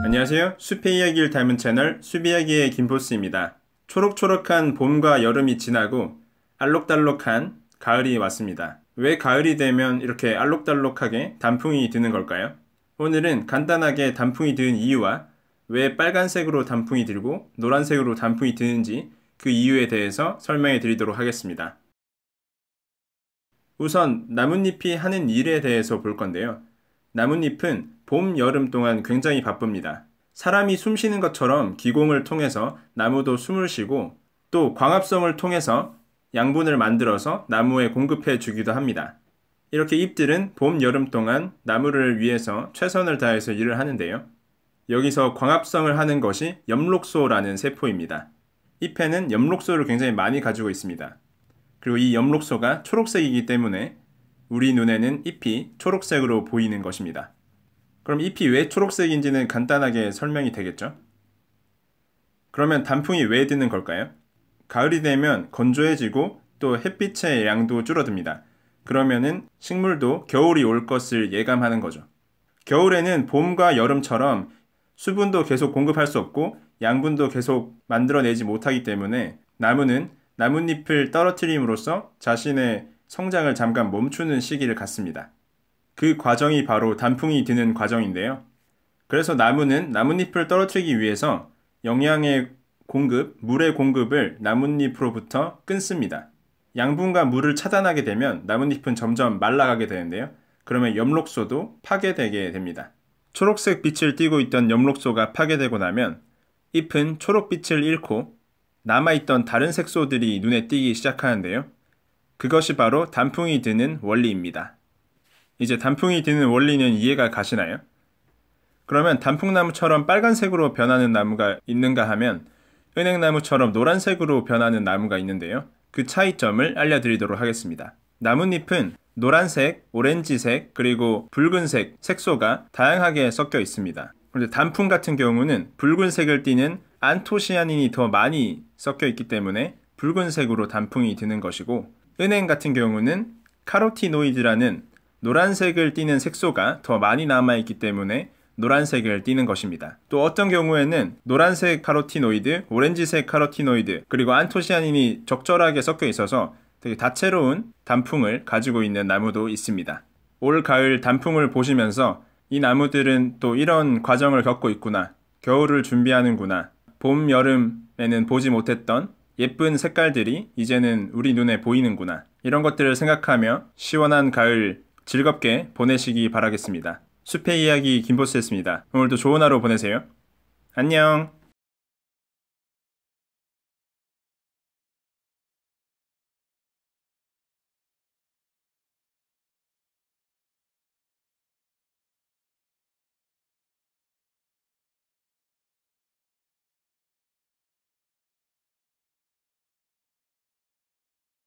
안녕하세요. 숲의 이야기를 닮은 채널 수비야기의김보스입니다 초록초록한 봄과 여름이 지나고 알록달록한 가을이 왔습니다. 왜 가을이 되면 이렇게 알록달록하게 단풍이 드는 걸까요? 오늘은 간단하게 단풍이 드는 이유와 왜 빨간색으로 단풍이 들고 노란색으로 단풍이 드는지 그 이유에 대해서 설명해 드리도록 하겠습니다. 우선 나뭇잎이 하는 일에 대해서 볼 건데요. 나뭇잎은 봄, 여름 동안 굉장히 바쁩니다. 사람이 숨 쉬는 것처럼 기공을 통해서 나무도 숨을 쉬고 또 광합성을 통해서 양분을 만들어서 나무에 공급해 주기도 합니다. 이렇게 잎들은 봄, 여름 동안 나무를 위해서 최선을 다해서 일을 하는데요. 여기서 광합성을 하는 것이 엽록소라는 세포입니다. 잎에는 엽록소를 굉장히 많이 가지고 있습니다. 그리고 이 엽록소가 초록색이기 때문에 우리 눈에는 잎이 초록색으로 보이는 것입니다. 그럼 잎이 왜 초록색인지는 간단하게 설명이 되겠죠? 그러면 단풍이 왜 드는 걸까요? 가을이 되면 건조해지고 또 햇빛의 양도 줄어듭니다. 그러면은 식물도 겨울이 올 것을 예감하는 거죠. 겨울에는 봄과 여름처럼 수분도 계속 공급할 수 없고 양분도 계속 만들어내지 못하기 때문에 나무는 나뭇잎을 떨어뜨림으로써 자신의 성장을 잠깐 멈추는 시기를 갖습니다. 그 과정이 바로 단풍이 드는 과정인데요. 그래서 나무는 나뭇잎을 떨어뜨리기 위해서 영양의 공급, 물의 공급을 나뭇잎으로부터 끊습니다. 양분과 물을 차단하게 되면 나뭇잎은 점점 말라가게 되는데요. 그러면 엽록소도 파괴되게 됩니다. 초록색 빛을 띠고 있던 엽록소가 파괴되고 나면 잎은 초록빛을 잃고 남아있던 다른 색소들이 눈에 띄기 시작하는데요. 그것이 바로 단풍이 드는 원리입니다. 이제 단풍이 드는 원리는 이해가 가시나요? 그러면 단풍나무처럼 빨간색으로 변하는 나무가 있는가 하면 은행나무처럼 노란색으로 변하는 나무가 있는데요. 그 차이점을 알려드리도록 하겠습니다. 나뭇잎은 노란색, 오렌지색, 그리고 붉은색 색소가 다양하게 섞여 있습니다. 그런데 단풍 같은 경우는 붉은색을 띠는 안토시아닌이 더 많이 섞여 있기 때문에 붉은색으로 단풍이 드는 것이고 은행 같은 경우는 카로티노이드라는 노란색을 띠는 색소가 더 많이 남아있기 때문에 노란색을 띠는 것입니다. 또 어떤 경우에는 노란색 카로티노이드, 오렌지색 카로티노이드, 그리고 안토시아닌이 적절하게 섞여 있어서 되게 다채로운 단풍을 가지고 있는 나무도 있습니다. 올 가을 단풍을 보시면서 이 나무들은 또 이런 과정을 겪고 있구나, 겨울을 준비하는구나, 봄, 여름에는 보지 못했던 예쁜 색깔들이 이제는 우리 눈에 보이는구나. 이런 것들을 생각하며 시원한 가을 즐겁게 보내시기 바라겠습니다. 숲의 이야기 김보스였습니다. 오늘도 좋은 하루 보내세요. 안녕!